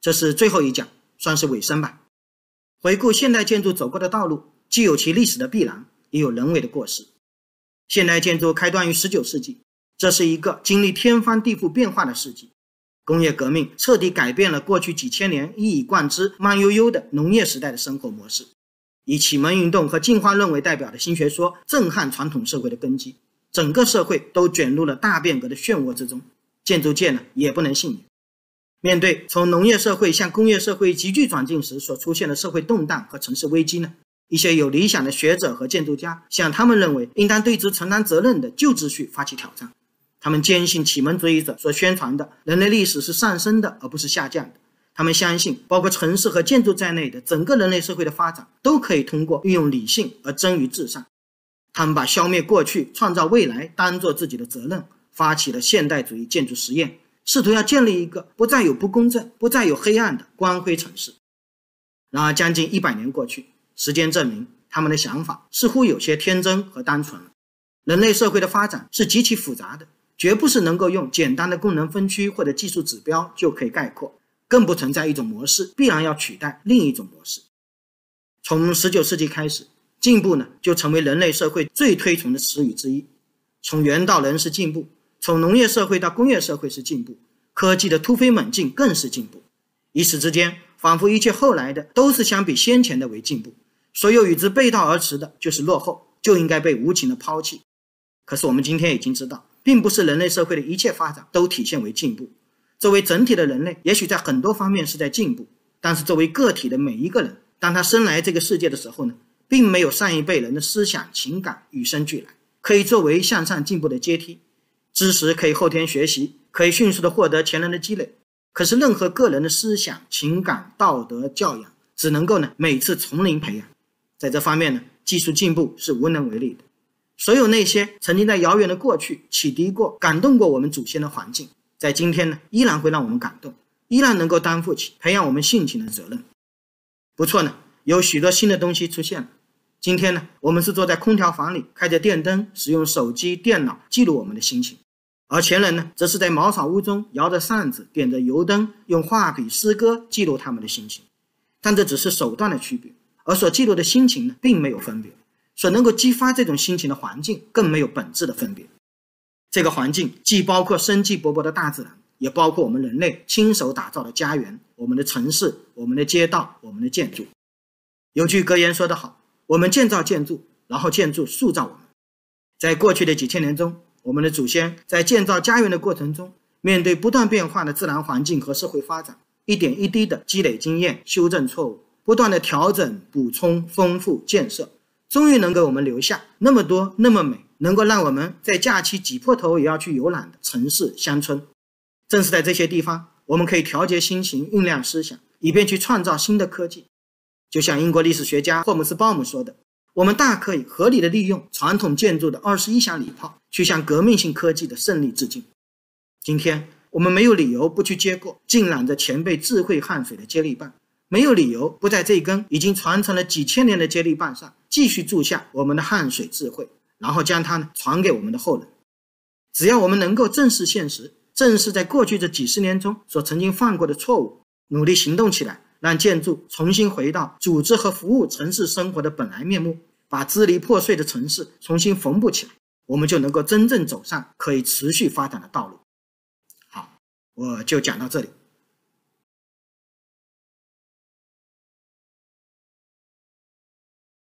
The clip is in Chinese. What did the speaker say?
这是最后一讲，算是尾声吧。回顾现代建筑走过的道路，既有其历史的必然，也有人为的过失。现代建筑开端于19世纪，这是一个经历天翻地覆变化的世纪。工业革命彻底改变了过去几千年一以贯之慢悠悠的农业时代的生活模式。以启蒙运动和进化论为代表的新学说震撼传统社会的根基，整个社会都卷入了大变革的漩涡之中，建筑界呢也不能幸免。面对从农业社会向工业社会急剧转进时所出现的社会动荡和城市危机呢？一些有理想的学者和建筑家，向他们认为应当对之承担责任的旧秩序发起挑战。他们坚信启蒙主义者所宣传的人类历史是上升的而不是下降的。他们相信，包括城市和建筑在内的整个人类社会的发展，都可以通过运用理性而臻于至上。他们把消灭过去、创造未来当做自己的责任，发起了现代主义建筑实验。试图要建立一个不再有不公正、不再有黑暗的光辉城市。然而，将近一百年过去，时间证明他们的想法似乎有些天真和单纯了。人类社会的发展是极其复杂的，绝不是能够用简单的功能分区或者技术指标就可以概括，更不存在一种模式必然要取代另一种模式。从十九世纪开始，进步呢就成为人类社会最推崇的词语之一，从猿到人是进步。从农业社会到工业社会是进步，科技的突飞猛进更是进步。一时之间，仿佛一切后来的都是相比先前的为进步，所有与之背道而驰的就是落后，就应该被无情的抛弃。可是我们今天已经知道，并不是人类社会的一切发展都体现为进步。作为整体的人类，也许在很多方面是在进步，但是作为个体的每一个人，当他生来这个世界的时候呢，并没有上一辈人的思想情感与生俱来，可以作为向上进步的阶梯。知识可以后天学习，可以迅速的获得前人的积累。可是，任何个人的思想、情感、道德教养，只能够呢每次从零培养。在这方面呢，技术进步是无能为力的。所有那些曾经在遥远的过去启迪过、感动过我们祖先的环境，在今天呢，依然会让我们感动，依然能够担负起培养我们性情的责任。不错呢，有许多新的东西出现了。今天呢，我们是坐在空调房里，开着电灯，使用手机、电脑记录我们的心情；而前人呢，则是在茅草屋中摇着扇子，点着油灯，用画笔、诗歌记录他们的心情。但这只是手段的区别，而所记录的心情呢，并没有分别；所能够激发这种心情的环境，更没有本质的分别。这个环境既包括生机勃勃的大自然，也包括我们人类亲手打造的家园、我们的城市、我们的街道、我们的建筑。有句格言说得好。我们建造建筑，然后建筑塑造我们。在过去的几千年中，我们的祖先在建造家园的过程中，面对不断变化的自然环境和社会发展，一点一滴的积累经验、修正错误，不断的调整、补充、丰富建设，终于能给我们留下那么多、那么美，能够让我们在假期挤破头也要去游览的城市、乡村。正是在这些地方，我们可以调节心情、酝酿思想，以便去创造新的科技。就像英国历史学家霍姆斯鲍姆说的：“我们大可以合理的利用传统建筑的二十一响礼炮，去向革命性科技的胜利致敬。今天我们没有理由不去接过浸染着前辈智慧汗水的接力棒，没有理由不在这根已经传承了几千年的接力棒上继续注下我们的汗水智慧，然后将它呢传给我们的后人。只要我们能够正视现实，正视在过去这几十年中所曾经犯过的错误，努力行动起来。”让建筑重新回到组织和服务城市生活的本来面目，把支离破碎的城市重新缝补起来，我们就能够真正走上可以持续发展的道路。好，我就讲到这里。